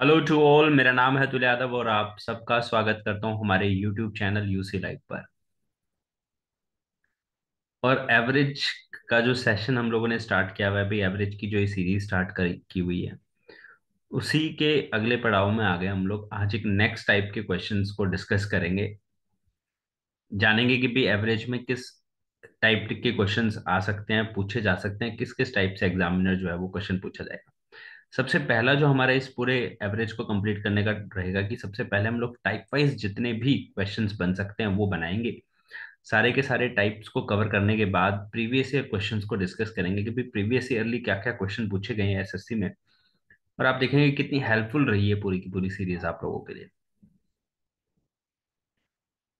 hello to all मेरा नाम है तुल यादव और आप सबका स्वागत करता हूं हमारे यूट्यूब चैनल यूसी लाइव पर और एवरेज का जो सेशन हम लोगों ने स्टार्ट किया हुआ है एवरेज की जो ये सीरीज स्टार्ट कर की हुई है उसी के अगले पड़ाव में आ गए हम लोग आज एक नेक्स्ट टाइप के क्वेश्चन को डिस्कस करेंगे जानेंगे कि भी एवरेज में किस टाइप के क्वेश्चन आ सकते हैं पूछे जा सकते हैं किस किस टाइप से एग्जामिनर जो है वो क्वेश्चन पूछा जाएगा सबसे पहला जो हमारा इस पूरे एवरेज को कंप्लीट करने का रहेगा कि सबसे पहले हम लोग टाइप वाइज जितने भी क्वेश्चंस बन सकते हैं वो बनाएंगे सारे के सारे टाइप्स को कवर करने के बाद प्रीवियस ईयर क्वेश्चंस को डिस्कस करेंगे कि प्रीवियस ईयरली क्या क्या क्वेश्चन पूछे गए हैं एस में और आप देखेंगे कितनी हेल्पफुल रही है पूरी की पूरी सीरीज आप लोगों के लिए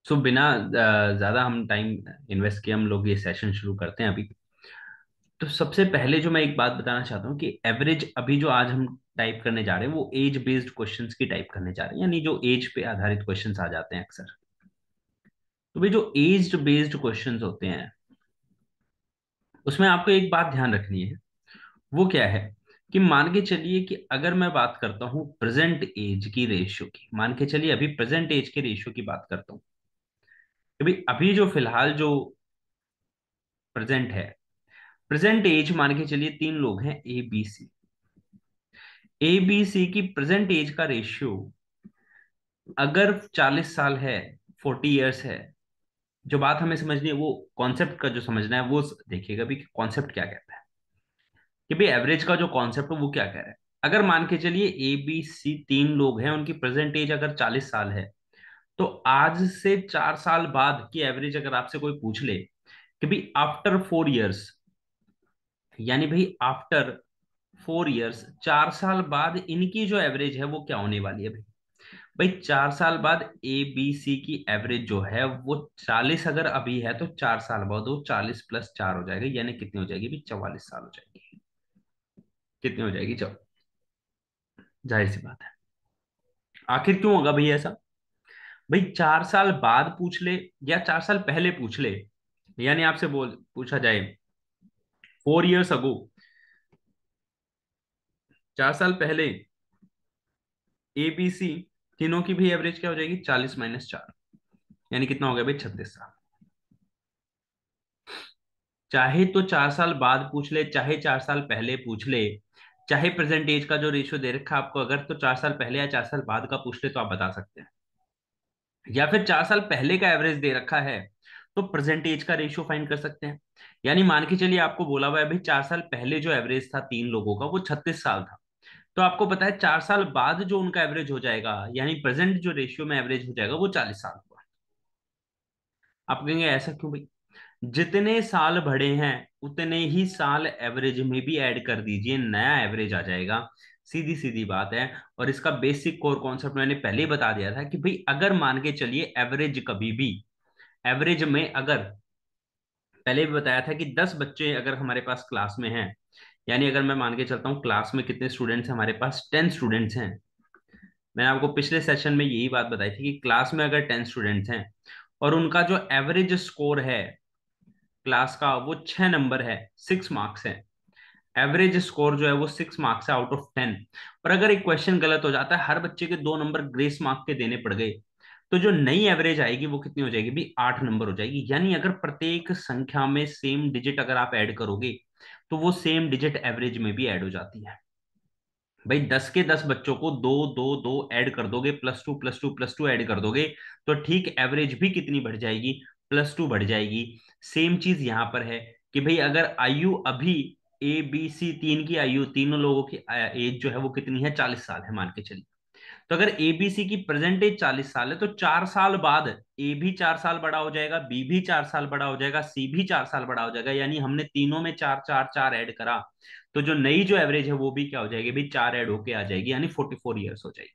सो so, बिना ज़्यादा हम टाइम इन्वेस्ट किए हम लोग ये सेशन शुरू करते हैं अभी तो सबसे पहले जो मैं एक बात बताना चाहता हूँ कि एवरेज अभी जो आज हम टाइप करने जा रहे हैं वो एज बेस्ड क्वेश्चंस की टाइप करने जा रहे हैं यानी जो एज पे आधारित क्वेश्चंस आ जाते हैं अक्सर तो भाई जो एज बेस्ड क्वेश्चंस होते हैं उसमें आपको एक बात ध्यान रखनी है वो क्या है कि मान के चलिए कि अगर मैं बात करता हूं प्रेजेंट एज की रेशियो की मान के चलिए अभी प्रेजेंट एज के रेशियो की बात करता हूं अभी जो फिलहाल जो प्रेजेंट है प्रेजेंट एज मान के चलिए तीन लोग हैं A B C A B C की प्रेजेंट एज का रेशियो अगर 40 साल है 40 इयर्स है जो बात हमें समझनी है वो कॉन्सेप्ट का जो समझना है वो देखिएगा भी कॉन्सेप्ट क्या कहता है कि भाई एवरेज का जो कॉन्सेप्ट है वो क्या कह रहा है अगर मान के चलिए ए बी सी तीन लोग हैं उनकी प्रेजेंट एज अगर 40 साल है तो आज से चार साल बाद की एवरेज अगर आपसे कोई पूछ ले कि भाई आफ्टर फोर इयर्स यानी भाई आफ्टर फोर इयर्स चार साल बाद इनकी जो एवरेज है वो क्या होने वाली है भाई भाई चार साल बाद ए बी सी की एवरेज जो है वो चालीस अगर अभी है तो चार साल बाद वो चालीस प्लस चार हो जाएगा यानी कितनी हो जाएगी भाई चवालीस साल हो जाएगी कितनी हो जाएगी चौ जाहिर सी बात है आखिर क्यों होगा भाई ऐसा भाई चार साल बाद पूछ ले या चार साल पहले पूछ ले यानी आपसे बोल पूछा जाए फोर इयर्स अगो चार साल पहले ए बी सी तीनों की भी एवरेज क्या हो जाएगी चालीस माइनस चार यानी कितना हो गया भाई छत्तीस साल चाहे तो चार साल बाद पूछ ले चाहे चार साल पहले पूछ ले चाहे प्रेजेंट एज का जो रेशियो दे रखा आपको अगर तो चार साल पहले या चार साल बाद का पूछ ले तो आप बता सकते हैं या फिर चार साल पहले का एवरेज दे रखा है तो एज का रेशियो फाइंड कर सकते हैं यानी मान के चलिए आपको बोला हुआ है भाई चार साल पहले जो एवरेज था तीन लोगों का वो छत्तीस साल था तो आपको पता है चार साल बाद जो उनका एवरेज हो जाएगा यानी प्रेजेंट जो रेशियो में एवरेज हो जाएगा वो चालीस साल हुआ आप कहेंगे ऐसा क्यों भाई जितने साल बढ़े हैं उतने ही साल एवरेज में भी ऐड कर दीजिए नया एवरेज आ जाएगा सीधी सीधी बात है और इसका बेसिक कोर कॉन्सेप्ट मैंने पहले ही बता दिया था कि भाई अगर मान के चलिए एवरेज कभी भी एवरेज में अगर पहले भी बताया था कि दस बच्चे अगर हमारे पास क्लास में हैं यानी अगर मैं मान के चलता हूँ क्लास में कितने स्टूडेंट्स हमारे पास टेन स्टूडेंट्स हैं मैंने आपको पिछले सेशन में यही बात बताई थी कि क्लास में अगर टेन स्टूडेंट्स हैं और उनका जो एवरेज स्कोर है क्लास का वो छ नंबर है सिक्स मार्क्स है एवरेज स्कोर जो है वो सिक्स मार्क्स है आउट ऑफ टेन और अगर एक क्वेश्चन गलत हो जाता है हर बच्चे के दो नंबर ग्रेस मार्क के देने पड़ गए तो जो नई एवरेज आएगी वो कितनी हो जाएगी भी आठ नंबर हो जाएगी यानी अगर प्रत्येक संख्या में सेम डिजिट अगर आप ऐड करोगे तो वो सेम डिजिट एवरेज में भी ऐड हो जाती है भाई दस के दस बच्चों को दो दो दो ऐड कर दोगे plus two plus two plus two add कर दोगे तो ठीक एवरेज भी कितनी बढ़ जाएगी प्लस टू बढ़ जाएगी सेम चीज यहां पर है कि भाई अगर आयु अभी ए बी सी तीन की आयु तीनों लोगों की एज जो है वो कितनी है चालीस साल है मान के चलिए तो अगर एबीसी की प्रेजेंटेज चालीस साल है तो चार साल बाद ए भी चार साल बड़ा हो जाएगा बी भी चार साल बड़ा हो जाएगा सी भी चार साल बड़ा हो जाएगा यानी हमने तीनों में चार चार चार ऐड करा तो जो नई जो एवरेज है वो भी क्या हो जाएगी भाई चार ऐड होके आ जाएगी यानी फोर्टी फोर ईयर्स हो जाएगी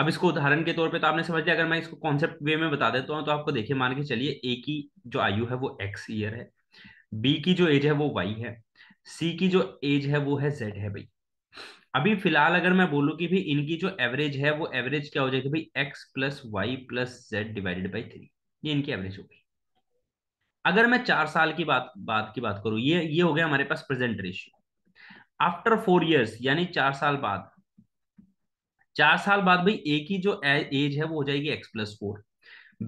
अब इसको उदाहरण के तौर पे तो आपने समझ लिया अगर मैं इसको कॉन्सेप्ट वे में बता देता हूँ तो आपको देखिए मान के चलिए ए की जो आयु है वो एक्स ईयर है बी की जो एज है वो वाई है सी की जो एज है वो है जेड है भाई अभी फिलहाल अगर मैं बोलूं कि भाई इनकी जो एवरेज है वो एवरेज क्या हो जाएगी भाई X plus Y plus Z divided by three ये इनकी एवरेज हो गई अगर मैं चार साल की बात बात की बात करूं ये ये हो गया हमारे पास present ratio after four years यानी चार साल बाद चार साल बाद भाई ए की जो एज है वो हो जाएगी एक्स प्लस फोर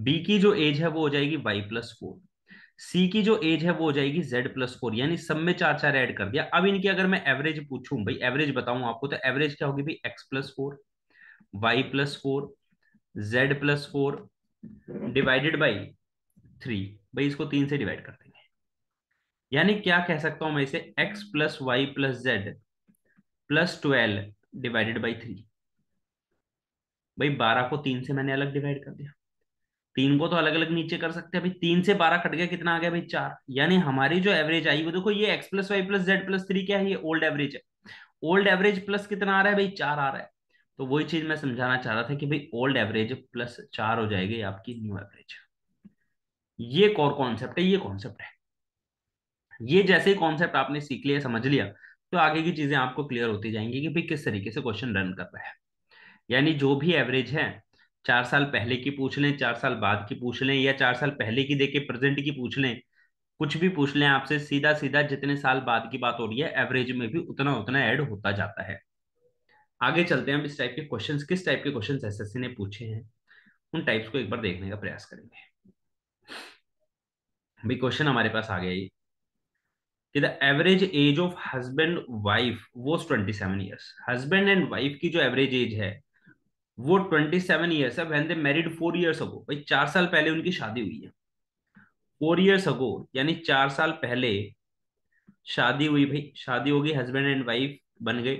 बी की जो एज है वो हो जाएगी वाई प्लस फोर सी की जो एज है वो हो जाएगी जेड प्लस फोर यानी सब में चार चार ऐड कर दिया अब इनकी अगर मैं एवरेज पूछूं भाई एवरेज बताऊं आपको तो एवरेज क्या होगी भाई X plus four Y plus four Z plus four divided by three भाई इसको तीन से डिवाइड कर देंगे यानी क्या कह सकता हूं मैं इसे X plus Y plus Z plus twelve divided by three भाई बारह को तीन से मैंने अलग डिवाइड कर दिया तीन को तो अलग अलग नीचे कर सकते हैं अभी तीन से बारह कट गया कितना आ गया भाई चार यानी हमारी जो एवरेज आई वो देखो ये X plus Y plus Z plus three क्या है ये ओल्ड एवरेज है ओल्ड एवरेज प्लस कितना आ रहा है भाई चार आ रहा है तो वही चीज मैं समझाना चाह रहा था कि भाई ओल्ड एवरेज प्लस चार हो जाएगी आपकी न्यू एवरेज ये और कॉन्सेप्ट है ये कॉन्सेप्ट है ये जैसे ही कॉन्सेप्ट आपने सीख लिया समझ लिया तो आगे की चीजें आपको क्लियर होती जाएंगी कि भाई किस तरीके से क्वेश्चन रन कर रहा है यानी जो भी एवरेज है चार साल पहले की पूछ लें चार साल बाद की पूछ लें या चार साल पहले की देखे प्रेजेंट की पूछ लें कुछ भी पूछ लें आपसे सीधा सीधा जितने साल बाद की बात हो रही है एवरेज में भी उतना उतना ऐड होता जाता है आगे चलते हैं हम इस टाइप के क्वेश्चन किस टाइप के क्वेश्चन एस ने पूछे हैं उन टाइप्स को एक बार देखने का प्रयास करेंगे भी क्वेश्चन हमारे पास आ गया ये कि the average age of husband wife वो twenty seven years husband and wife की जो एवरेज एज है वो ट्वेंटी सेवन ईयर्स है when they married four years ago भाई चार साल पहले उनकी शादी हुई है फोर ईयर्स अगो यानी चार साल पहले शादी हुई भाई शादी होगी हस्बैंड एंड वाइफ बन गए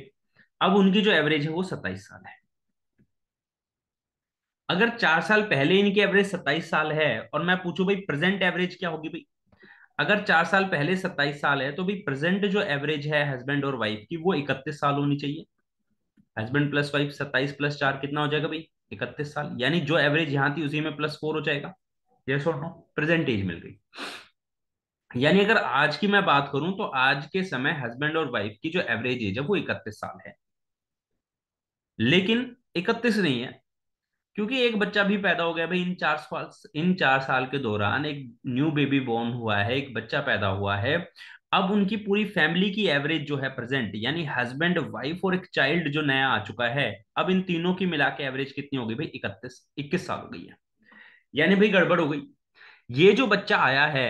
अब उनकी जो एवरेज है वो सत्ताईस साल है अगर चार साल पहले इनकी एवरेज सत्ताईस साल है और मैं पूछूं भाई प्रेजेंट एवरेज क्या होगी भाई अगर चार साल पहले सत्ताईस साल है तो भाई प्रेजेंट जो एवरेज है हस्बैंड और वाइफ की वो इकतीस साल होनी चाहिए हस्बैंड प्लस वाइफ सत्ताईस प्लस चार कितना हो जाएगा भाई इकतीस साल यानी जो एवरेज यहाँ थी उसी में प्लस फोर हो जाएगा यस और नो प्रेजेंट एज मिल गई यानी अगर आज की मैं बात करूं तो आज के समय हस्बैंड और वाइफ की जो एवरेज एज है वो इकतीस साल है लेकिन इकतीस नहीं है क्योंकि एक बच्चा भी पैदा हो गया भाई इन चार साल इन चार साल के दौरान एक न्यू बेबी बॉर्न हुआ है एक बच्चा पैदा हुआ है अब उनकी पूरी फैमिली की एवरेज जो है प्रेजेंट यानी हस्बैंड वाइफ और एक चाइल्ड जो नया आ चुका है अब इन तीनों की मिला के एवरेज कितनी हो गई भाई इकतीस इक्कीस साल हो गई है यानी भाई गड़बड़ हो गई ये जो बच्चा आया है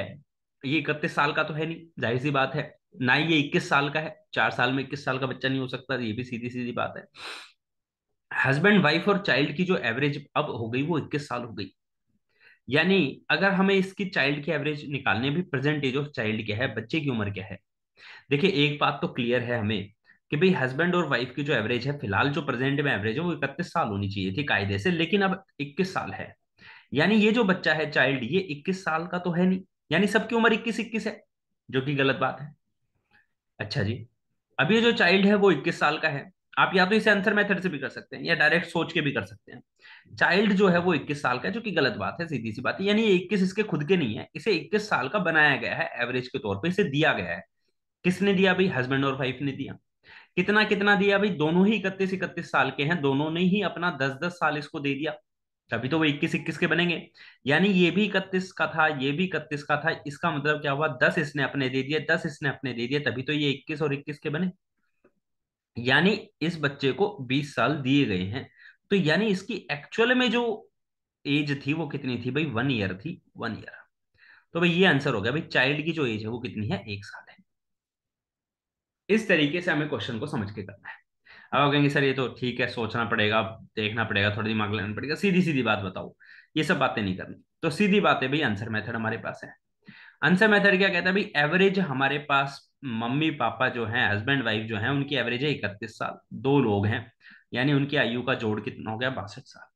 ये इकतीस साल का तो है नहीं जाहिर सी बात है ना ये इक्कीस साल का है चार साल में इक्कीस साल का बच्चा नहीं हो सकता ये भी सीधी सीधी बात है हस्बैंड वाइफ और चाइल्ड की जो एवरेज अब हो गई वो इक्कीस साल हो गई यानी अगर हमें इसकी चाइल्ड की एवरेज निकालने भी प्रेजेंट एज ऑफ चाइल्ड क्या है बच्चे की उम्र क्या है देखिए एक बात तो क्लियर है हमें कि भाई हस्बैंड और वाइफ की जो एवरेज है फिलहाल जो प्रेजेंट में एवरेज है वो इकतीस साल होनी चाहिए थी कायदे से लेकिन अब इक्कीस साल है यानी ये जो बच्चा है चाइल्ड ये इक्कीस साल का तो है नहीं यानी सबकी उम्र इक्कीस इक्कीस है जो कि गलत बात है अच्छा जी अब ये जो चाइल्ड है वो इक्कीस साल का है आप या तो इसे आंसर मेथड से भी कर सकते हैं या डायरेक्ट सोच के भी कर सकते हैं चाइल्ड जो है वो 21 साल का है जो कि गलत बात है सीधी सी बात है यानी 21 इसके खुद के नहीं है इसे 21 साल का बनाया गया है एवरेज के तौर पे इसे दिया गया है किसने दिया भाई हस्बैंड और वाइफ ने दिया कितना कितना दिया भाई दोनों ही इकतीस इकतीस साल के हैं दोनों ने ही अपना दस दस साल इसको दे दिया तभी तो वो इक्कीस इक्कीस के बनेंगे यानी ये भी इकतीस का था ये भी इकतीस का था इसका मतलब क्या हुआ दस इसने अपने दे दिया दस इसने अपने दे दिया तभी तो ये इक्कीस और इक्कीस के बने यानी इस बच्चे को 20 साल दिए गए हैं तो यानी इसकी एक्चुअल में जो एज थी वो कितनी थी भाई वन ईयर थी वन ईयर तो भाई ये आंसर हो गया भाई चाइल्ड की जो एज है वो कितनी है एक साल है इस तरीके से हमें क्वेश्चन को समझ के करना है अब कहेंगे सर ये तो ठीक है सोचना पड़ेगा देखना पड़ेगा थोड़ा दिमाग लेना पड़ेगा सीधी सीधी बात बताओ ये सब बातें नहीं करनी तो सीधी बात है भाई आंसर मेथड हमारे पास है आंसर मेथड क्या कहता है भाई एवरेज हमारे पास मम्मी पापा जो हैं हस्बैंड वाइफ जो हैं उनकी एवरेज है इकतीस साल दो लोग हैं यानी उनकी आयु का जोड़ कितना हो गया बासठ साल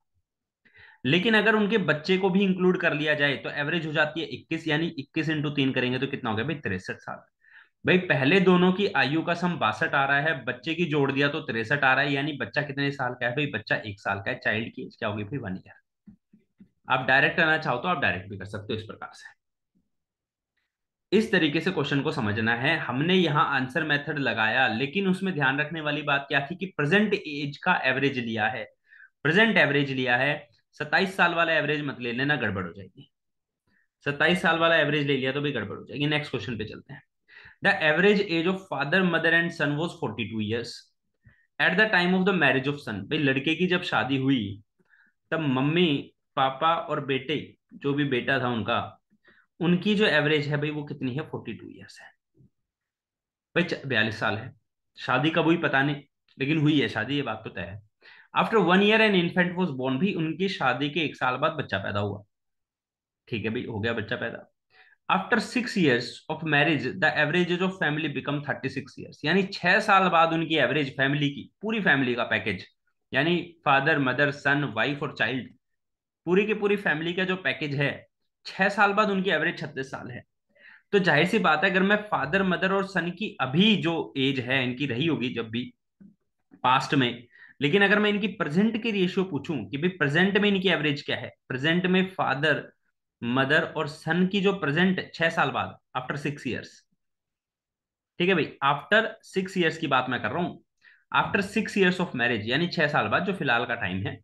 लेकिन अगर उनके बच्चे को भी इंक्लूड कर लिया जाए तो एवरेज हो जाती है इक्कीस यानी इक्कीस इंटू तीन करेंगे तो कितना हो गया भाई तिरसठ साल भाई पहले दोनों की आयु का सम बासठ आ रहा है बच्चे की जोड़ दिया तो तिरसठ आ रहा है यानी बच्चा कितने साल का है भाई बच्चा एक साल का है चाइल्ड की एज क्या होगी भाई वन ईयर आप डायरेक्ट आना चाहो तो आप डायरेक्ट भी कर सकते हो इस प्रकार से इस तरीके से क्वेश्चन को समझना है हमने यहाँ आंसर मेथड लगाया लेकिन उसमें ध्यान रखने वाली बात क्या थी कि प्रेजेंट एज का एवरेज लिया है प्रेजेंट एवरेज लिया है सत्ताईस साल वाला एवरेज मत ले लेना गड़बड़ हो जाएगी सत्ताईस साल वाला एवरेज ले लिया तो भी गड़बड़ हो जाएगी नेक्स्ट क्वेश्चन पे चलते हैं the average age of father mother and son was forty two years at the time of the marriage of son भाई लड़के की जब शादी हुई तब मम्मी पापा और बेटे जो भी बेटा था उनका उनकी जो एवरेज है भाई वो कितनी है फोर्टी टू ईयर्स है भाई बयालीस साल है शादी कब हुई पता नहीं लेकिन हुई है शादी ये बात तो तय है after one year an infant was born भी उनकी शादी के एक साल बाद बच्चा पैदा हुआ ठीक है भाई हो गया बच्चा पैदा after six years of marriage the average of family become thirty six years यानी छह साल बाद उनकी एवरेज फैमिली की पूरी फैमिली का पैकेज यानी फादर मदर सन वाइफ और चाइल्ड पूरी की पूरी फैमिली का जो पैकेज है छह साल बाद उनकी एवरेज छत्तीस साल है तो जाहिर सी बात है अगर मैं फादर मदर और सन की अभी जो एज है इनकी रही होगी जब भी पास्ट में लेकिन अगर मैं इनकी प्रेजेंट की रेशियो पूछूं कि भाई प्रेजेंट में इनकी एवरेज क्या है प्रेजेंट में फादर मदर और सन की जो प्रेजेंट छह साल बाद आफ्टर सिक्स इयर्स ठीक है भाई आफ्टर सिक्स इयर्स की बात मैं कर रहा हूं after six years of marriage यानी छह साल बाद जो फिलहाल का टाइम है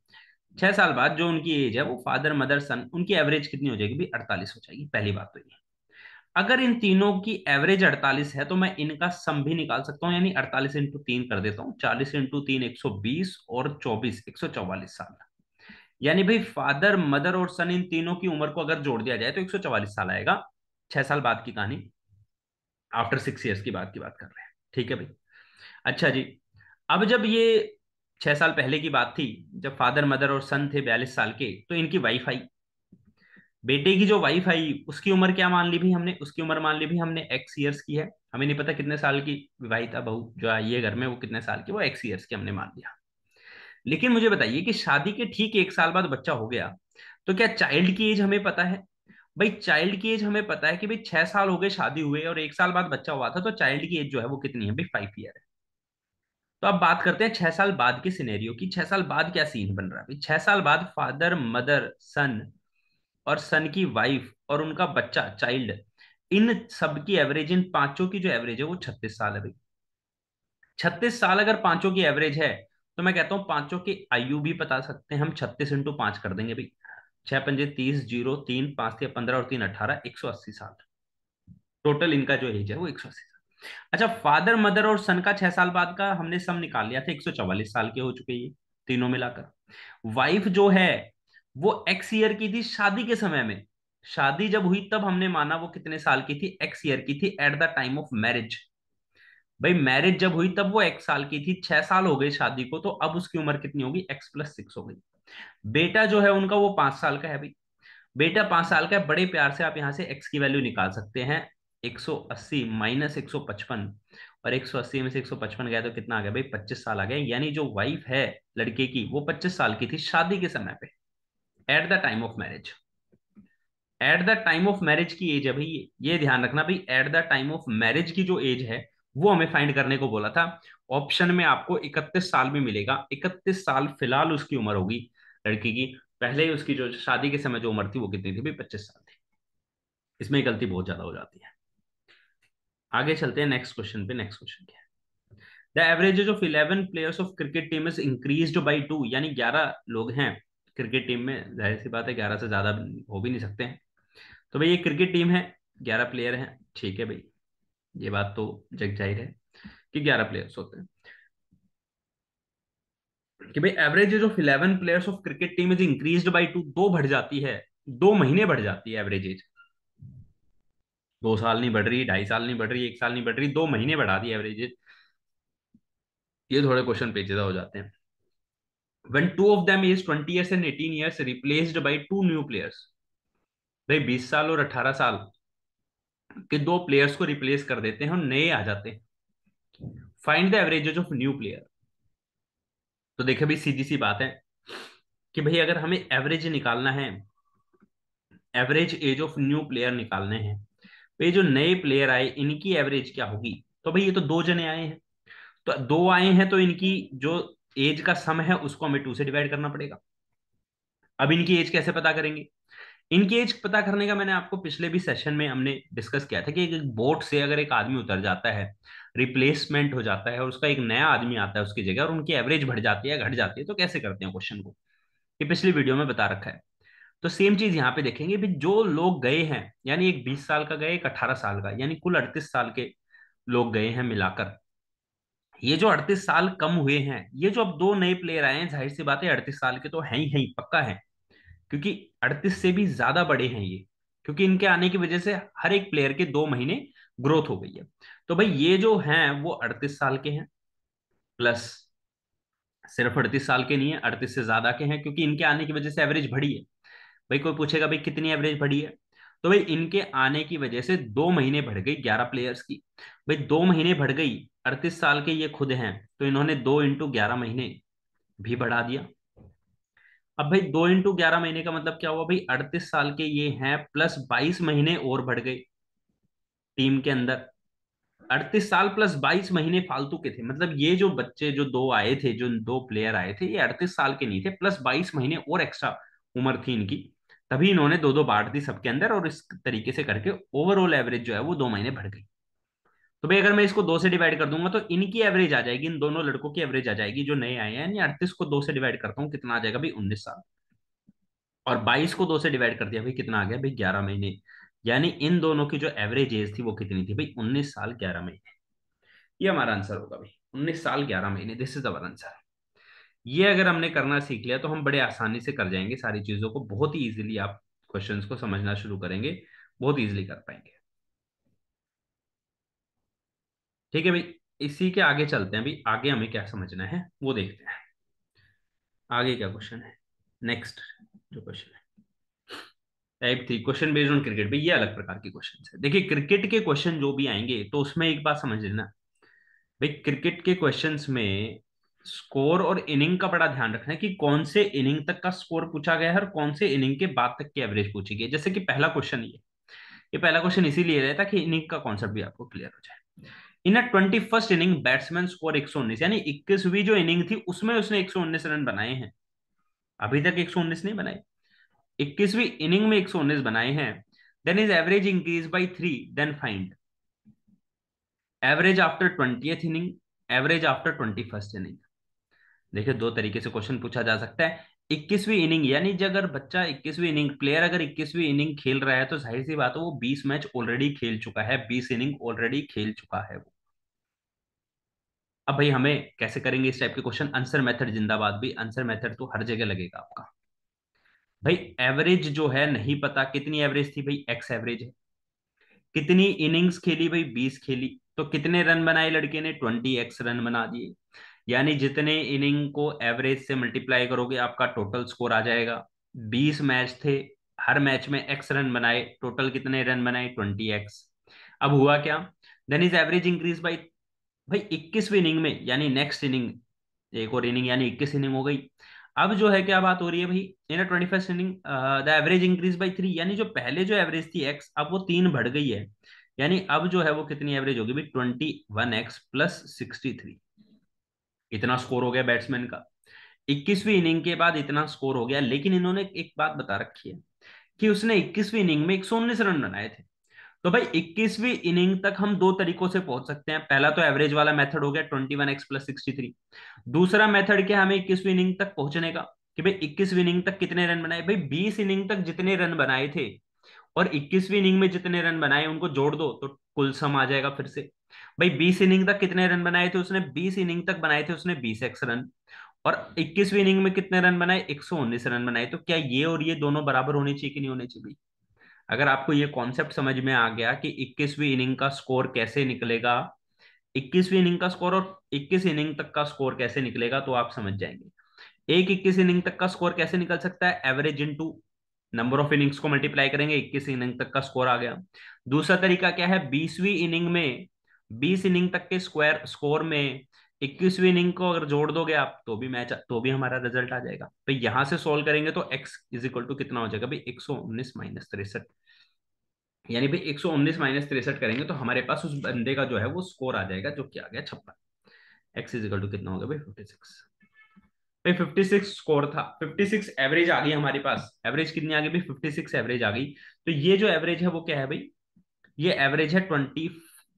छह साल बाद जो उनकी एज है वो फादर मदर सन उनकी एवरेज कितनी हो जाएगी भी अड़तालीस हो जाएगी पहली बात तो ये अगर इन तीनों की एवरेज अड़तालीस है तो मैं इनका सम भी निकाल सकता हूँ यानी अड़तालीस इंटू तीन कर देता हूँ चालीस इंटू तीन एक सौ बीस और चौबीस एक सौ चौवालीस साल यानी भाई फादर मदर और सन इन तीनों की उम्र को अगर जोड़ दिया जाए तो एक सौ चौवालीस साल आएगा छह साल बाद की कहानी आफ्टर सिक्स ईयर्स की बात की बात कर रहे हैं ठीक है भाई अच्छा जी अब जब ये छह साल पहले की बात थी जब फादर मदर और सन थे बयालीस साल के तो इनकी वाइफ आई बेटे की जो वाइफ आई उसकी उम्र क्या मान ली भी हमने उसकी उम्र मान ली भी हमने एक्स ईयर्स की है हमें नहीं पता कितने साल की विवाहिता बहू जो आई है घर में वो कितने साल की वो एक्स ईयर्स की हमने मान लिया लेकिन मुझे बताइए कि शादी के ठीक एक साल बाद बच्चा हो गया तो क्या चाइल्ड की एज हमें पता है भाई चाइल्ड की एज हमें पता है कि भाई छह साल हो गए शादी हुए और एक साल बाद बच्चा हुआ था तो चाइल्ड की एज जो है वो कितनी है भाई फाइव ईयर है तो अब बात करते हैं छह साल बाद के सिनेरियो की छह साल बाद क्या सीन बन रहा है छह साल बाद फादर मदर सन और सन की वाइफ और उनका बच्चा चाइल्ड इन सब की एवरेज इन पांचों की जो एवरेज है वो छत्तीस साल है भाई छत्तीस साल अगर पांचों की एवरेज है तो मैं कहता हूँ पांचों की आयु भी बता सकते हैं हम छत्तीस इंटू पांच कर देंगे भाई छह पंजे तीस जीरो तीन पांच पंद्रह और तीन अठारह एक सौ अस्सी साल टोटल इनका जो एज है वो एक सौ अस्सी अच्छा फादर मदर और सन का छह साल बाद का हमने सम निकाल लिया था एक साल के हो चुके ये तीनों मिलाकर वाइफ जो है वो एक्स ईयर की थी शादी के समय में शादी जब हुई तब हमने माना वो कितने साल की थी एक्स ईयर की थी at the time of marriage भाई मैरिज जब हुई तब वो एक साल की थी छह साल हो गई शादी को तो अब उसकी उम्र कितनी होगी एक्स प्लस सिक्स हो गई बेटा जो है उनका वो पांच साल का है भाई बेटा पांच साल का है बड़े प्यार से आप यहां से एक्स की वैल्यू निकाल सकते हैं 180 माइनस 155 और 180 में से 155 गया तो कितना आ गया भाई 25 साल आ गया यानी जो वाइफ है लड़के की वो 25 साल की थी शादी के समय पे at the time of marriage at the time of marriage की एज है भाई ये ध्यान रखना भाई at the time of marriage की जो एज है वो हमें फाइंड करने को बोला था ऑप्शन में आपको 31 साल भी मिलेगा 31 साल फिलहाल उसकी उम्र होगी लड़की की पहले उसकी जो शादी के समय जो उम्र थी वो कितनी थी भाई पच्चीस साल थी इसमें गलती बहुत ज्यादा हो जाती है आगे चलते हैं नेक्स्ट क्वेश्चन पे नेक्स्ट क्वेश्चन क्या the averages of eleven players of cricket team is increase by two यानी ग्यारह लोग हैं क्रिकेट टीम में जाहिर सी बात है ग्यारह से ज्यादा हो भी नहीं सकते हैं तो भाई ये क्रिकेट टीम है ग्यारह प्लेयर हैं ठीक है भाई ये बात तो जग जाहिर है कि ग्यारह प्लेयर्स होते हैं कि भाई averages of eleven players of cricket team is increase by two दो बढ़ जाती है दो महीने बढ़ जाती है एवरेज एज दो साल नहीं बढ़ रही ढाई साल नहीं बढ़ रही एक साल नहीं बढ़ रही दो महीने बढ़ा दी एवरेज ये थोड़े क्वेश्चन पेचीदा हो जाते हैं when two of them is twenty years and eighteen years replaced by two new players भाई बीस साल और अठारह साल के दो प्लेयर्स को रिप्लेस कर देते हैं और नए आ जाते हैं find the averages of new player तो देखे भाई सीधी सी बात है कि भाई अगर हमें एवरेज निकालना है average age of new player निकालने हैं तो ये जो नए प्लेयर आए इनकी एवरेज क्या होगी तो भाई ये तो दो जने आए हैं तो दो आए हैं तो इनकी जो एज का सम है उसको हमें टू से डिवाइड करना पड़ेगा अब इनकी एज कैसे पता करेंगे इनकी एज पता करने का मैंने आपको पिछले भी सेशन में हमने डिस्कस किया था कि एक बोट से अगर एक आदमी उतर जाता है रिप्लेसमेंट हो जाता है और उसका एक नया आदमी आता है उसकी जगह और उनकी एवरेज बढ़ जाती है घट जाती है तो कैसे करते हैं क्वेश्चन को ये पिछली वीडियो में बता रखा है तो सेम चीज यहाँ पे देखेंगे भी जो लोग गए हैं यानी एक बीस साल का गए एक अठारह साल का यानी कुल अड़तीस साल के लोग गए हैं मिलाकर ये जो अड़तीस साल कम हुए हैं ये जो अब दो नए प्लेयर आए हैं जाहिर सी बात है अड़तीस साल के तो है ही है पक्का है क्योंकि अड़तीस से भी ज्यादा बड़े हैं ये क्योंकि इनके आने की वजह से हर एक प्लेयर के दो महीने ग्रोथ हो गई है तो भाई ये जो हैं वो अड़तीस साल के हैं प्लस सिर्फ अड़तीस साल के नहीं है अड़तीस से ज्यादा के हैं क्योंकि इनके आने की वजह से एवरेज बढ़ी है भाई कोई पूछेगा भाई कितनी एवरेज बढ़ी है तो भाई इनके आने की वजह से दो महीने बढ़ गई ग्यारह प्लेयर्स की भाई दो महीने बढ़ गई अड़तीस साल के ये खुद हैं तो इन्होंने दो इंटू ग्यारह महीने भी बढ़ा दिया अब भाई दो इंटू ग्यारह महीने का मतलब क्या हुआ भाई अड़तीस साल के ये हैं प्लस बाईस महीने और बढ़ गए टीम के अंदर अड़तीस साल प्लस बाईस महीने फालतू के थे मतलब ये जो बच्चे जो दो आए थे जो दो प्लेयर आए थे ये अड़तीस साल के नहीं थे प्लस बाईस महीने और एक्स्ट्रा उम्र थी इनकी तभी इन्होंने दो दो बांट दी सबके अंदर और इस तरीके से करके ओवरऑल एवरेज जो है वो दो महीने बढ़ गई तो भाई अगर मैं इसको दो से डिवाइड कर दूंगा तो इनकी एवरेज आ जाएगी इन दोनों लड़कों की एवरेज आ जाएगी जो नए आए हैं अड़तीस को दो से डिवाइड करता हूँ कितना आ जाएगा भाई उन्नीस साल और बाईस को दो से डिवाइड कर दिया भाई कितना आ गया भाई ग्यारह महीने यानी इन दोनों की जो एवरेज एज थी वो कितनी थी भाई उन्नीस साल ग्यारह महीने ये हमारा आंसर होगा भाई उन्नीस साल ग्यारह महीने दिस इज अवर आंसर ये अगर हमने करना सीख लिया तो हम बड़े आसानी से कर जाएंगे सारी चीजों को बहुत ही इजीली आप क्वेश्चन को समझना शुरू करेंगे बहुत इजीली कर पाएंगे ठीक है भाई इसी के आगे चलते हैं भाई आगे हमें क्या समझना है वो देखते हैं आगे क्या क्वेश्चन है नेक्स्ट जो क्वेश्चन है टाइप थी क्वेश्चन बेस्ड ऑन क्रिकेट भी ये अलग प्रकार के क्वेश्चन है देखिए क्रिकेट के क्वेश्चन जो भी आएंगे तो उसमें एक बात समझ लेना भाई क्रिकेट के क्वेश्चन में स्कोर और इनिंग का बड़ा ध्यान रखना है कि कौन से इनिंग तक का स्कोर पूछा गया है और कौन से इनिंग के बाद तक की एवरेज पूछी गई जैसे कि पहला क्वेश्चन ये ये पहला क्वेश्चन इसीलिए रहता कि इनिंग का कॉन्सेप्ट भी आपको क्लियर हो जाए in twenty first inning batsman score एक यानी इक्कीसवीं जो इनिंग थी उसमें उसने एक रन बनाए हैं अभी तक एक नहीं बनाए इक्कीसवीं इनिंग में एक बनाए हैं then is average increase by three then find average after twenty inning average after twenty first inning देखिए दो तरीके से क्वेश्चन पूछा जा सकता है इक्कीसवीं इनिंग यानी जब अगर बच्चा इक्कीसवीं इनिंग प्लेयर अगर इक्कीसवीं इनिंग खेल रहा है तो जाहिर सी बात है वो बीस मैच ऑलरेडी खेल चुका है बीस इनिंग ऑलरेडी खेल चुका है वो अब भाई हमें कैसे करेंगे इस टाइप के क्वेश्चन आंसर मेथड जिंदाबाद भी आंसर मेथड तो हर जगह लगेगा आपका भाई एवरेज जो है नहीं पता कितनी एवरेज थी भाई एक्स एवरेज है कितनी इनिंग्स खेली भाई बीस खेली तो कितने रन बनाए लड़के ने ट्वेंटी एक्स रन बना दिए यानी जितने इनिंग को एवरेज से मल्टीप्लाई करोगे आपका टोटल स्कोर आ जाएगा बीस मैच थे हर मैच में एक्स रन बनाए टोटल कितने रन बनाए ट्वेंटी एक्स अब हुआ क्या then is average increase by भाई इक्कीसवीं इनिंग में यानी नेक्स्ट इनिंग एक और इनिंग यानी इक्कीस इनिंग हो गई अब जो है क्या बात हो रही है भाई in twenty first inning the average increase by three यानी जो पहले जो एवरेज थी एक्स अब वो तीन बढ़ गई है यानी अब जो है वो कितनी एवरेज होगी भाई twenty one x plus sixty three इतना स्कोर हो गया बैट्समैन का इक्कीसवीं इनिंग के बाद इतना स्कोर हो गया लेकिन इन्होंने एक बात बता रखी है कि उसने इक्कीसवीं इनिंग में एक रन बनाए थे तो भाई इक्कीसवीं इनिंग तक हम दो तरीकों से पहुंच सकते हैं पहला तो एवरेज वाला मेथड हो गया twenty one x plus sixty three दूसरा मेथड क्या हमें इक्कीसवीं इनिंग तक पहुंचने का कि भाई इक्कीसवीं इनिंग तक कितने रन बनाए भाई बीस इनिंग तक जितने रन बनाए थे और इक्कीसवीं इनिंग में जितने रन बनाए उनको जोड़ दो तो कुल सम आ जाएगा फिर से भाई बीस इनिंग तक कितने रन बनाए थे उसने बीस इनिंग तक बनाए थे उसने बीस एक्स रन और इक्कीसवीं इनिंग में कितने रन बनाए एक सौ उन्नीस रन बनाए तो क्या ये और ये दोनों बराबर होने चाहिए कि नहीं होने चाहिए अगर आपको ये कॉन्सेप्ट समझ में आ गया कि इक्कीसवीं इनिंग का स्कोर कैसे निकलेगा इक्कीसवीं इनिंग का स्कोर और इक्कीस इनिंग तक का स्कोर कैसे निकलेगा तो आप समझ जाएंगे एक इक्कीस इनिंग तक का स्कोर कैसे निकल सकता है average in number of innings को मल्टीप्लाई करेंगे इक्कीस इनिंग तक का स्कोर आ गया दूसरा तरीका क्या है बीसवीं इनिंग में बीस इनिंग तक के स्क्वायर स्कोर में इक्कीसवीं इनिंग को अगर जोड़ दोगे आप तो भी मैच तो भी हमारा रिजल्ट आ जाएगा तो यहां से सोल्व करेंगे तो एक्स इज इक्वल टू कितना हो जाएगा भाई एक सौ उन्नीस माइनस तिरसठ यानी भाई एक सौ उन्नीस माइनस तिरसठ करेंगे तो हमारे पास उस बंदे का जो है वो स्कोर आ जाएगा जो कि आ गया छप्पन एक्स इज इक्वल टू कितना होगा भाई फिफ्टी सिक्स भाई फिफ्टी सिक्स स्कोर था फिफ्टी सिक्स एवरेज आ गई हमारे पास एवरेज कितनी आ गई भाई फिफ्टी सिक्स एवरेज आ गई तो ये जो एवरेज है वो क्या है भाई ये एवरेज है ट्वेंटी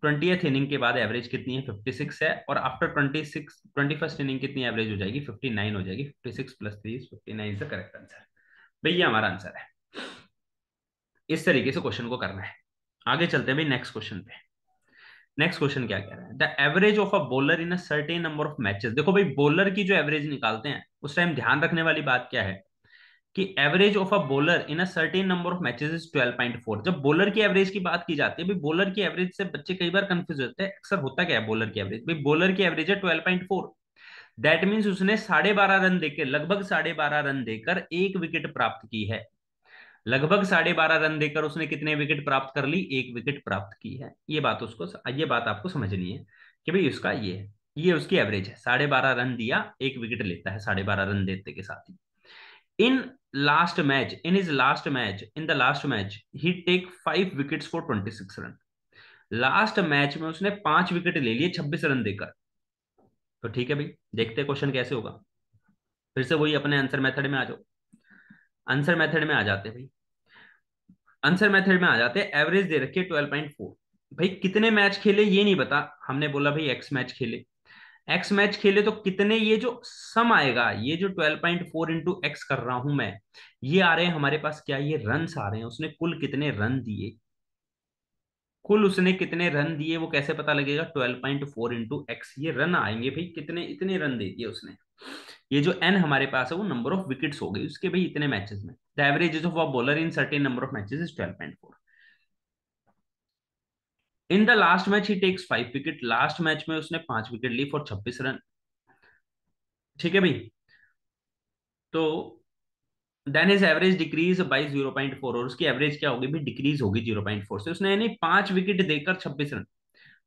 ट्वेंटी इनिंग के बाद एवरेज कितनी है फिफ्टी सिक्स है और after twenty six twenty first inning कितनी एवरेज हो जाएगी फिफ्टी नाइन हो जाएगी fifty six plus three fifty nine is the correct answer भाई ये हमारा आंसर है इस तरीके से क्वेश्चन को करना है आगे चलते हैं भाई नेक्स्ट क्वेश्चन पे नेक्स्ट क्वेश्चन क्या कह रहे हैं the average of a bowler in a certain number of matches देखो भाई बॉलर की जो एवरेज निकालते हैं उस टाइम ध्यान रखने वाली बात क्या है कि average of a bowler in a certain number of matches is 12.4 जब बॉलर की एवरेज की बात की जाती है भाई बॉलर की एवरेज से बच्चे कई बार कंफ्यूज होते हैं अक्सर होता क्या है बॉलर की एवरेज भाई बॉलर की एवरेज है 12.4 दैट मीन्स उसने साढ़े बारह रन देकर लगभग साढ़े बारह रन देकर एक विकेट प्राप्त की है लगभग साढ़े बारह रन देकर उसने कितने विकेट प्राप्त कर ली एक विकेट प्राप्त की है ये बात उसको ये बात आपको समझनी है कि भाई उसका ये है ये उसकी एवरेज है साढ़े बारह रन दिया एक विकेट लेता है साढ़े बारह रन देते के साथ ही in last match in his last match in the last match he take five wickets for 26 run last match में उसने पांच विकेट ले लिए छब्बीस रन देकर तो ठीक है भाई देखते हैं क्वेश्चन कैसे होगा फिर से वही अपने आंसर मेथड में आ जाओ आंसर मेथड में आ जाते भाई आंसर मेथड में आ जाते एवरेज दे रखिए फोर भाई कितने मैच खेले ये नहीं बता हमने बोला भाई एक्स मैच खेले एक्स मैच खेले तो कितने ये जो सम आएगा ये जो twelve point four into x कर रहा हूं मैं ये आ रहे हैं हमारे पास क्या ये रन आ रहे हैं उसने कुल कितने रन दिए कुल उसने कितने रन दिए वो कैसे पता लगेगा twelve point four into x ये रन आएंगे भाई कितने इतने रन दे दिए उसने ये जो एन हमारे पास है वो नंबर ऑफ विकेट्स हो गई उसके भाई इतने मैचेस में the average of a bowler in certain number of matches is twelve point four in the last match ही takes five wicket last match में उसने पांच विकेट ली फॉर छब्बीस रन ठीक है भाई तो then is average decrease by zero point four और उसकी एवरेज क्या होगी भी डिक्रीज होगी जीरो पॉइंट फोर से उसने यानी पांच विकेट देकर छब्बीस रन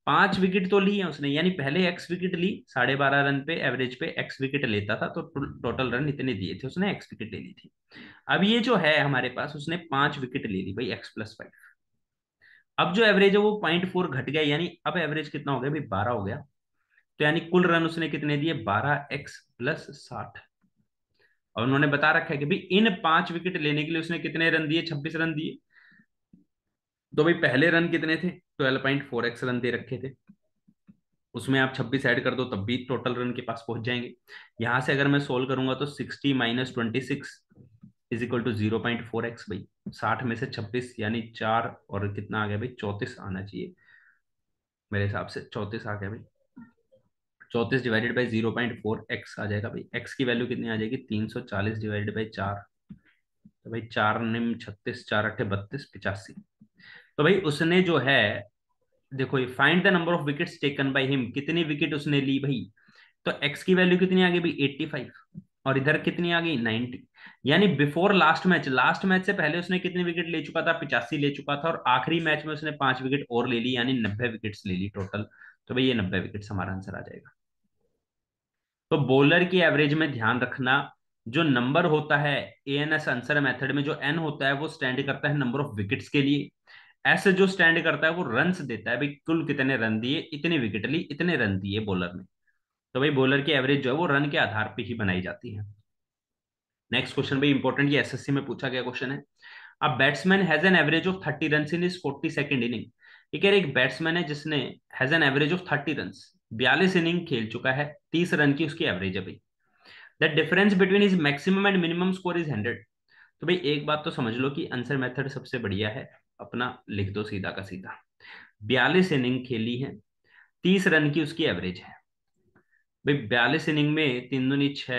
पांच विकेट तो ली है उसने यानी पहले एक्स विकेट ली साढ़े बारह रन पे एवरेज पे एक्स विकेट लेता था तो टोटल रन इतने दिए थे उसने एक्स विकेट ले ली थी अब ये जो है हमारे पास उसने पांच विकेट ले ली भाई एक्स प्लस फाइव अब जो एवरेज है वो पॉइंट फोर घट गया यानी अब एवरेज कितना हो गया भाई बारह हो गया तो यानी कुल रन उसने कितने दिए बारह एक्स प्लस साठ और उन्होंने बता रखा है कि भाई इन पांच विकेट लेने के लिए उसने कितने रन दिए छब्बीस रन दिए तो भाई पहले रन कितने थे twelve point four x run दे रखे थे उसमें आप छब्बीस ऐड कर दो तब भी टोटल रन के पास पहुंच जाएंगे यहां से अगर मैं सोल्व करूंगा तो sixty minus twenty six is equal to zero point four x भाई साठ में से छब्बीस यानी चार और कितना आ गया भाई चौतीस आना चाहिए मेरे हिसाब से चौतीस आ गया भाई चौतीस divided by zero point four x आ जाएगा भाई एक्स की वैल्यू कितनी आ जाएगी तीन सौ चालीस डिवाइडेड बाई चार तो भाई चार निम छत्तीस चार अट्ठे बत्तीस पिचासी तो भाई उसने जो है देखो ये find the number of wickets taken by him कितनी विकेट उसने ली भाई तो एक्स की वैल्यू कितनी आ गई भाई एट्टी फाइव और इधर कितनी आ गई नाइनटी यानी before last match last match से पहले उसने कितने विकेट ले चुका था पिचासी ले चुका था और आखिरी मैच में उसने पांच विकेट और ले ली यानी नब्बे विकेट्स ले ली टोटल तो भाई ये नब्बे विकेट हमारा आंसर आ जाएगा तो बॉलर की एवरेज में ध्यान रखना जो नंबर होता है A N S answer method में जो एन होता है वो स्टैंड करता है नंबर ऑफ विकेट्स के लिए एस जो स्टैंड करता है वो रन देता है भाई कुल कितने रन दिए इतने विकेट ली इतने रन दिए बॉलर ने तो भाई बॉलर की एवरेज जो है वो रन के आधार पे ही बनाई जाती है नेक्स्ट क्वेश्चन भाई इंपॉर्टेंट ये एसएससी में पूछा गया क्वेश्चन है अब batsman has an average of thirty run in is forty second inning ये कह रहे एक बैट्समैन है जिसने has an average of thirty run बयालीस इनिंग खेल चुका है तीस रन की उसकी एवरेज है भाई the difference between is maximum and minimum score is hundred तो भाई एक बात तो समझ लो कि आंसर मेथड सबसे बढ़िया है अपना लिख दो सीधा का सीधा बयालीस इनिंग खेली है तीस रन की उसकी एवरेज है भाई बयालीस इनिंग में तीन दुनी छ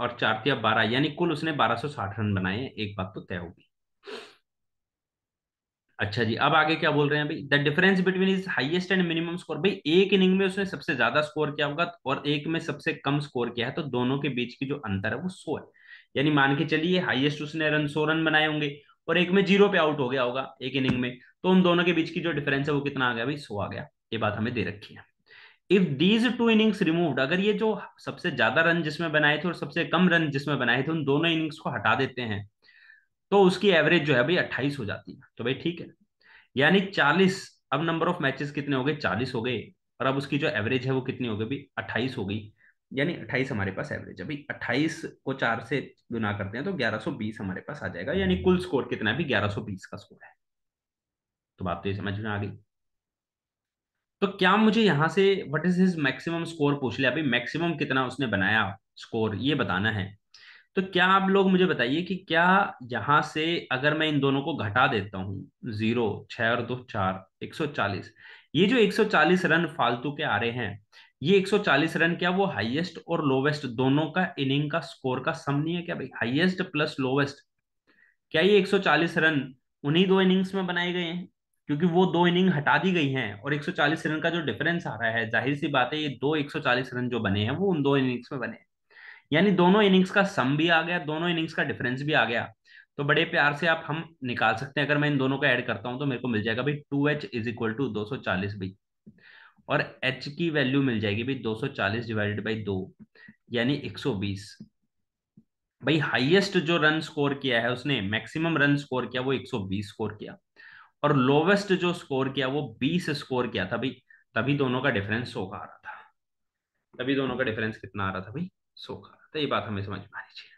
और चार तिया बारह यानी कुल उसने बारह सौ साठ रन बनाए एक बात तो तय होगी अच्छा जी अब आगे क्या बोल रहे हैं भाई the difference between is highest and minimum score भाई एक इनिंग में उसने सबसे ज्यादा स्कोर किया होगा और एक में सबसे कम स्कोर किया है तो दोनों के बीच की जो अंतर है वो सो है यानी मान के चलिए हाइएस्ट उसने रन सो रन बनाए होंगे और एक में जीरो पे आउट हो गया होगा एक इनिंग में तो उन दोनों के बीच की जो डिफरेंस है वो कितना आ गया भाई सो आ गया ये बात हमें दे रखी है if these two innings removed अगर ये जो सबसे ज्यादा रन जिसमें बनाए थे और सबसे कम रन जिसमें बनाए थे उन दोनों इनिंग्स को हटा देते हैं तो उसकी एवरेज जो है भाई अट्ठाईस हो जाती है तो भाई ठीक है यानी चालीस अब नंबर ऑफ मैचेस कितने हो गए चालीस हो गए और अब उसकी जो एवरेज है वो कितनी हो गई भाई अट्ठाईस हो गई यानी अट्ठाईस हमारे पास एवरेज है अट्ठाईस को चार से गुना करते हैं तो ग्यारह सौ बीस हमारे पास आ जाएगा यानी कुल स्कोर कितना है भी ग्यारह सौ बीस का स्कोर है तो बात तो ये समझ में आ गई तो क्या मुझे यहाँ से what is his maximum score पूछ लिया अभी मैक्सिमम कितना उसने बनाया स्कोर ये बताना है तो क्या आप लोग मुझे बताइए कि क्या यहाँ से अगर मैं इन दोनों को घटा देता हूं जीरो छह और दो चार एक सौ चालीस ये जो एक सौ चालीस रन फालतू के आ रहे हैं ये एक सौ चालीस रन क्या वो हाईएस्ट और लोवेस्ट दोनों का इनिंग का स्कोर का सम नहीं है क्या भाई हाईएस्ट प्लस लोवेस्ट क्या ये एक सौ चालीस रन उन्हीं दो इनिंग्स में बनाए गए हैं क्योंकि वो दो इनिंग हटा दी गई हैं और 140 रन का जो डिफरेंस आ रहा है जाहिर सी बात है ये दो 140 रन जो बने हैं वो उन दो इनिंग्स में बने हैं यानी दोनों इनिंग्स का सम भी आ गया दोनों इनिंग्स का डिफरेंस भी आ गया तो बड़े प्यार से आप हम निकाल सकते हैं अगर मैं इन दोनों का ऐड करता हूं तो मेरे को मिल जाएगा भाई two H is equal to दो सौ चालीस भाई और एच की वैल्यू मिल जाएगी भाई दो सौ चालीस डिवाइडेड बाई दो यानी एक सौ बीस भाई हाईएस्ट जो रन स्कोर किया है उसने मैक्सिमम रन स्कोर किया वो एक सौ बीस स्कोर किया और लोवेस्ट जो स्कोर किया वो बीस स्कोर किया था भाई तभी दोनों का डिफरेंस सो का आ रहा था तभी दोनों का डिफरेंस कितना आ रहा था भाई सो का आ रहा था तो ये बात हमें समझ में आनी चाहिए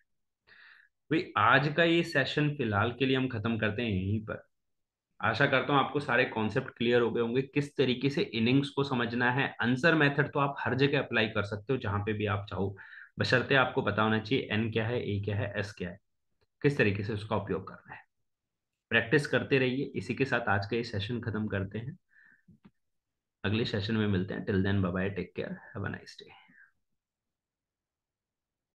भाई आज का ये सेशन फिलहाल के लिए हम खत्म करते हैं यहीं पर आशा करता हूँ आपको सारे कॉन्सेप्ट क्लियर हो गए होंगे किस तरीके से इनिंग्स को समझना है आंसर मेथड तो आप हर जगह अप्लाई कर सकते हो जहां पे भी आप चाहो बशर्ते आपको बताना चाहिए एन क्या है ए क्या है एस क्या है किस तरीके से उसका उपयोग करना है प्रैक्टिस करते रहिए इसी के साथ आज का ये सेशन खत्म करते हैं अगले सेशन में मिलते हैं till then bye take care have a nice day